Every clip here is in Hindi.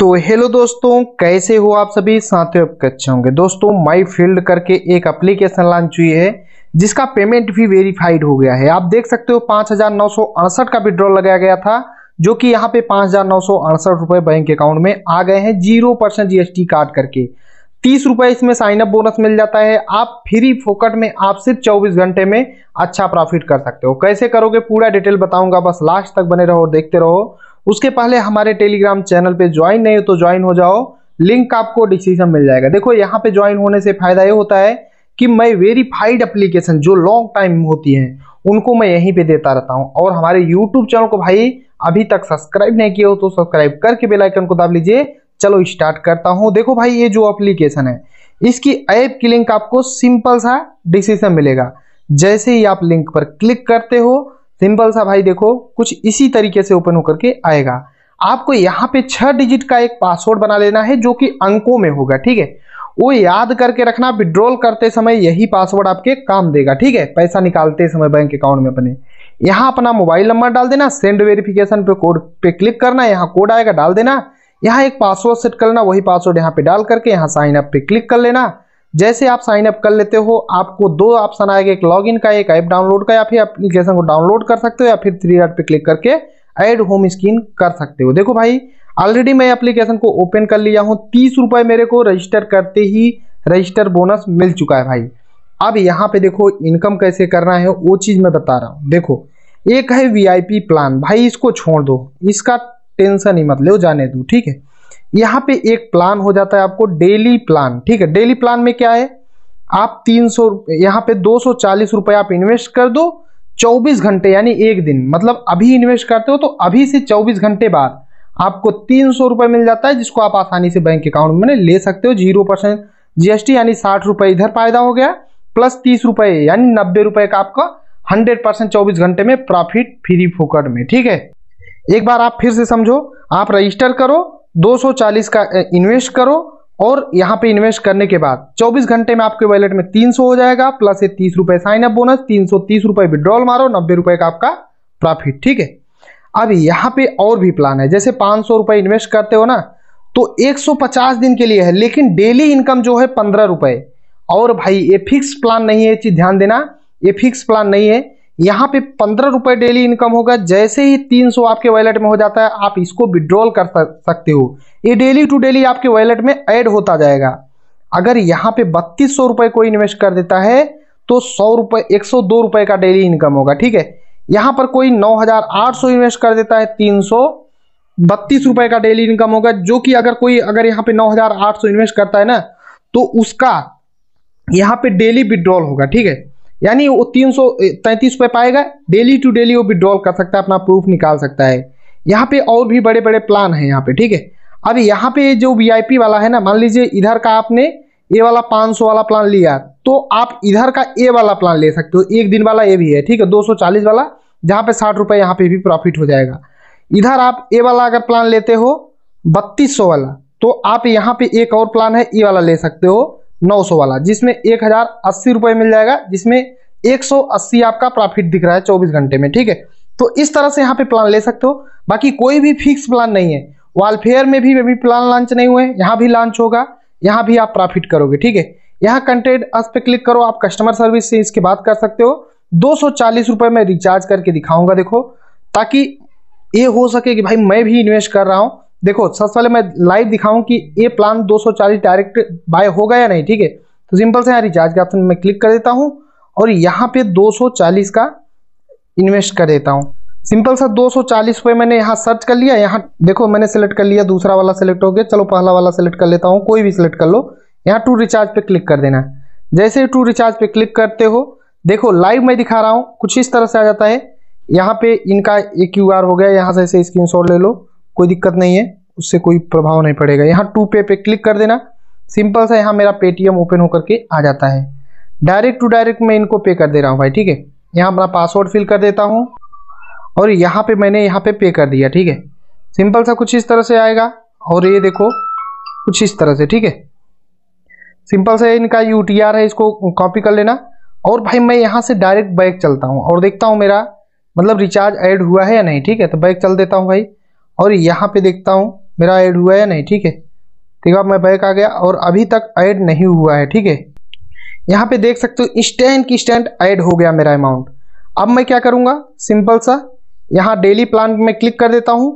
तो हेलो दोस्तों कैसे हो आप सभी साथियों आपके अच्छे होंगे दोस्तों माई फील्ड करके एक एप्लीकेशन लॉन्च हुई है जिसका पेमेंट भी वेरीफाइड हो गया है आप देख सकते हो अड़सठ का विड्रॉल लगाया गया था जो कि यहाँ पे अड़सठ रुपए बैंक अकाउंट में आ गए हैं जीरो परसेंट जीएसटी काट करके तीस रुपए इसमें साइन अप बोनस मिल जाता है आप फ्री फोकट में आप सिर्फ चौबीस घंटे में अच्छा प्रॉफिट कर सकते हो कैसे करोगे पूरा डिटेल बताऊंगा बस लास्ट तक बने रहो और देखते रहो उसके पहले हमारे टेलीग्राम चैनल पे ज्वाइन नहीं हो तो ज्वाइन हो जाओ लिंक आपको डिस्क्रिप्शन मिल जाएगा देखो यहाँ पे ज्वाइन होने से फायदा ये होता है कि मैं वेरीफाइड अप्लीकेशन जो लॉन्ग टाइम होती है उनको मैं यहीं पे देता रहता हूँ और हमारे यूट्यूब चैनल को भाई अभी तक सब्सक्राइब नहीं किया हो तो सब्सक्राइब करके बेलाइकन को दाब लीजिए चलो स्टार्ट करता हूँ देखो भाई ये जो अप्लीकेशन है इसकी ऐप की लिंक आपको सिंपल सा डिसीजन मिलेगा जैसे ही आप लिंक पर क्लिक करते हो सिंपल सा भाई देखो कुछ इसी तरीके से ओपन होकर के आएगा आपको यहाँ पे छह डिजिट का एक पासवर्ड बना लेना है जो कि अंकों में होगा ठीक है वो याद करके रखना विड्रॉल करते समय यही पासवर्ड आपके काम देगा ठीक है पैसा निकालते समय बैंक अकाउंट में अपने यहाँ अपना मोबाइल नंबर डाल देना सेंड वेरिफिकेशन पे कोड पे क्लिक करना यहाँ कोड आएगा डाल देना यहाँ एक पासवर्ड सेट करना वही पासवर्ड यहाँ पे डाल करके यहाँ साइन अप पे क्लिक कर लेना जैसे आप साइन अप कर लेते हो आपको दो ऑप्शन आएगा एक लॉगिन का एक ऐप डाउनलोड का या फिर एप्लीकेशन को डाउनलोड कर सकते हो या फिर थ्री डॉट पे क्लिक करके ऐड होम स्क्रीन कर सकते हो देखो भाई ऑलरेडी मैं एप्लीकेशन को ओपन कर लिया हूँ तीस रुपये मेरे को रजिस्टर करते ही रजिस्टर बोनस मिल चुका है भाई अब यहाँ पे देखो इनकम कैसे करना है वो चीज़ मैं बता रहा हूँ देखो एक है वी प्लान भाई इसको छोड़ दो इसका टेंशन ही मत लो जाने दो ठीक है यहाँ पे एक प्लान हो जाता है आपको डेली प्लान ठीक है डेली प्लान में क्या है आप तीन सौ यहाँ पे दो सौ चालीस रुपये आप इन्वेस्ट कर दो चौबीस घंटे यानी एक दिन मतलब अभी इन्वेस्ट करते हो तो अभी से चौबीस घंटे बाद आपको तीन सौ रुपये मिल जाता है जिसको आप आसानी से बैंक अकाउंट में ले सकते हो जीरो परसेंट जीएसटी यानी साठ रुपये इधर फायदा हो गया प्लस तीस रुपये यानी नब्बे रुपये का आपका हंड्रेड परसेंट चौबीस घंटे में प्रॉफिट फ्री फोकट में ठीक है एक बार आप फिर से समझो आप रजिस्टर करो 240 का इन्वेस्ट करो और यहाँ पे इन्वेस्ट करने के बाद 24 घंटे में आपके वॉलेट में 300 हो जाएगा प्लस ये तीस रुपए साइन अप बोनस तीन सौ तीस रुपए विड्रॉल मारो नब्बे रुपए का आपका प्रॉफिट ठीक है अब यहाँ पे और भी प्लान है जैसे पांच सौ रुपए इन्वेस्ट करते हो ना तो 150 दिन के लिए है लेकिन डेली इनकम जो है पंद्रह रुपए और भाई ये फिक्स प्लान नहीं है चीज ध्यान देना ये फिक्स प्लान नहीं है यहाँ पे पंद्रह रुपये डेली इनकम होगा जैसे ही तीन सौ आपके वॉलेट में हो जाता है आप इसको विड्रॉल कर सकते हो ये डेली टू डेली आपके वॉलेट में ऐड होता जाएगा अगर यहाँ पे बत्तीस सौ रुपये कोई इन्वेस्ट कर देता है तो सौ रुपये एक सौ दो रुपये का डेली इनकम होगा ठीक है यहाँ पर कोई नौ हजार आठ सौ इन्वेस्ट कर देता है तीन सौ बत्तीस रुपये का डेली इनकम होगा जो कि अगर कोई अगर यहाँ पे नौ हजार आठ सौ इन्वेस्ट करता है ना तो उसका यहाँ पे डेली विड्रॉल होगा ठीक है यानी वो तीन सौ तैंतीस रुपये पाएगा डेली टू डेली वो विड्रॉल कर सकता है अपना प्रूफ निकाल सकता है यहाँ पे और भी बड़े बड़े प्लान हैं यहाँ पे ठीक है अब यहाँ पे जो वी वाला है ना मान लीजिए इधर का आपने ए वाला 500 वाला प्लान लिया तो आप इधर का ए वाला प्लान ले सकते हो एक दिन वाला ए भी है ठीक है 240 वाला जहाँ पे साठ रुपये यहाँ पे भी प्रॉफिट हो जाएगा इधर आप ए वाला अगर प्लान लेते हो बत्तीस वाला तो आप यहाँ पे एक और प्लान है ए e वाला ले सकते हो 900 वाला जिसमें एक हजार अस्सी रुपए मिल जाएगा जिसमें 180 आपका प्रॉफिट दिख रहा है 24 घंटे में ठीक है तो इस तरह से यहाँ पे प्लान ले सकते हो बाकी कोई भी फिक्स प्लान नहीं है वालफेयर में भी अभी प्लान लॉन्च नहीं हुए यहाँ भी लॉन्च होगा यहाँ भी आप प्रॉफिट करोगे ठीक है यहाँ कंटेंट अस पे क्लिक करो आप कस्टमर सर्विस से इसकी बात कर सकते हो दो सौ में रिचार्ज करके दिखाऊंगा देखो ताकि ये हो सके कि भाई मैं भी इन्वेस्ट कर रहा हूँ देखो सबसे पहले मैं लाइव दिखाऊं कि ये प्लान 240 डायरेक्ट बाय होगा या नहीं ठीक है तो सिंपल से यहाँ रिचार्ज के ऑप्शन में क्लिक कर देता हूँ और यहाँ पे 240 का इन्वेस्ट कर देता हूँ सिंपल सा दो सौ मैंने यहाँ सर्च कर लिया यहाँ देखो मैंने सेलेक्ट कर लिया दूसरा वाला सेलेक्ट हो गया चलो पहला वाला सेलेक्ट कर लेता हूँ कोई भी सिलेक्ट कर लो यहाँ टू रिचार्ज पे क्लिक कर देना जैसे ही टू रिचार्ज पे क्लिक करते हो देखो लाइव मैं दिखा रहा हूँ कुछ इस तरह से आ जाता है यहाँ पे इनका एक क्यू हो गया यहाँ से ऐसे स्क्रीन ले लो कोई दिक्कत नहीं है उससे कोई प्रभाव नहीं पड़ेगा यहाँ टू पे पे क्लिक कर देना सिंपल सा यहाँ मेरा पेटीएम ओपन होकर के आ जाता है डायरेक्ट टू डायरेक्ट मैं इनको पे कर दे रहा हूँ भाई ठीक है यहाँ अपना पासवर्ड फिल कर देता हूँ और यहाँ पे मैंने यहाँ पे पे कर दिया ठीक है सिंपल सा कुछ इस तरह से आएगा और ये देखो कुछ इस तरह से ठीक है सिंपल सा इनका यू है इसको कॉपी कर लेना और भाई मैं यहाँ से डायरेक्ट बैग चलता हूँ और देखता हूँ मेरा मतलब रिचार्ज ऐड हुआ है या नहीं ठीक है तो बैग चल देता हूँ भाई और यहाँ पे देखता हूँ मेरा ऐड हुआ है नहीं ठीक है ठीक है मैं बैक आ गया और अभी तक ऐड नहीं हुआ है ठीक है यहाँ पे देख सकते हो इंस्टेंट की इंस्टेंट ऐड हो गया मेरा अमाउंट अब मैं क्या करूँगा सिंपल सा यहाँ डेली प्लान में क्लिक कर देता हूँ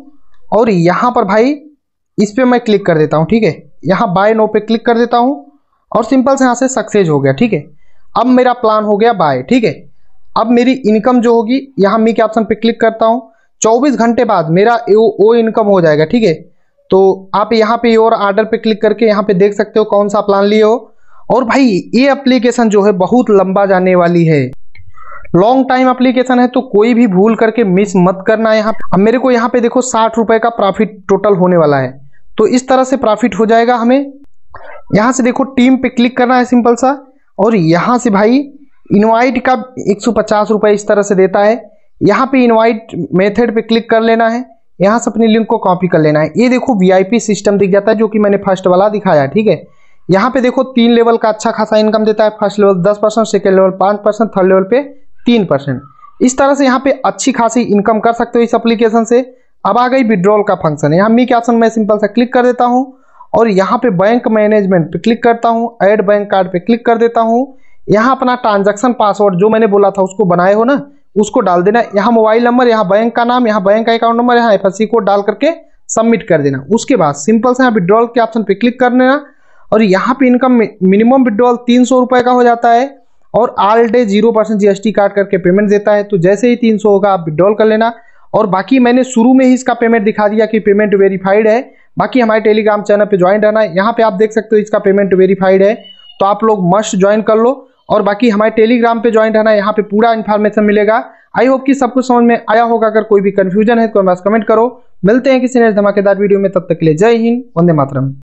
और यहाँ पर भाई इस पर मैं क्लिक कर देता हूँ ठीक है यहाँ बाय नो पे क्लिक कर देता हूँ और सिंपल से यहाँ से सक्सेस हो गया ठीक है अब मेरा प्लान हो गया बाय ठीक है अब मेरी इनकम जो होगी यहाँ मी के ऑप्शन पे क्लिक करता हूँ 24 घंटे बाद मेरा वो इनकम हो जाएगा ठीक है तो आप यहाँ पे और आर्डर पे क्लिक करके यहाँ पे देख सकते हो कौन सा प्लान लिए हो और भाई ये एप्लीकेशन जो है बहुत लंबा जाने वाली है लॉन्ग टाइम एप्लीकेशन है तो कोई भी भूल करके मिस मत करना यहाँ अब मेरे को यहाँ पे देखो साठ रुपए का प्रॉफिट टोटल होने वाला है तो इस तरह से प्रॉफिट हो जाएगा हमें यहाँ से देखो टीम पे क्लिक करना है सिंपल सा और यहाँ से भाई इनवाइट का एक सौ इस तरह से देता है यहाँ पे इनवाइट मेथड पे क्लिक कर लेना है यहाँ से अपनी लिंक को कॉपी कर लेना है ये देखो वीआईपी सिस्टम दिख जाता है जो कि मैंने फर्स्ट वाला दिखाया ठीक है यहाँ पे देखो तीन लेवल का अच्छा खासा इनकम देता है फर्स्ट लेवल दस परसेंट सेकेंड लेवल पाँच परसेंट थर्ड लेवल पे तीन परसेंट इस तरह से यहाँ पे अच्छी खासी इनकम कर सकते हो इस एप्लीकेशन से अब आ गई विड्रॉल का फंक्शन यहाँ मी के ऑप्शन में सिंपल सा क्लिक कर देता हूँ और यहाँ पे बैंक मैनेजमेंट पे क्लिक करता हूँ ऐड बैंक कार्ड पे क्लिक कर देता हूँ यहाँ अपना ट्रांजैक्शन पासवर्ड जो मैंने बोला था उसको बनाए हो ना उसको डाल देना यहाँ मोबाइल नंबर यहाँ बैंक का नाम यहाँ बैंक का अकाउंट नंबर यहाँ एफ कोड डाल करके सबमिट कर देना उसके बाद सिंपल से यहाँ विड्रॉल के ऑप्शन पे क्लिक कर देना और यहाँ पे इनकम मिनिमम विड्रॉल तीन सौ का हो जाता है और all day zero percent GST काट करके पेमेंट देता है तो जैसे ही तीन सौ होगा आप विड्रॉल कर लेना और बाकी मैंने शुरू में ही इसका पेमेंट दिखा दिया कि पेमेंट वेरीफाइड है बाकी हमारे टेलीग्राम चैनल पे ज्वाइन रहना है यहाँ पे आप देख सकते हो इसका पेमेंट वेरीफाइड है तो आप लोग मस्ट ज्वाइन कर लो और बाकी हमारे टेलीग्राम पे ज्वाइन रहना यहाँ पे पूरा इन्फॉर्मेशन मिलेगा आई होप कि सब कुछ समझ में आया होगा अगर कोई भी कन्फ्यूजन है तो हमारे कमेंट करो मिलते हैं किसी ने धमाकेदार वीडियो में तब तक के लिए जय हिंद वंदे मातरम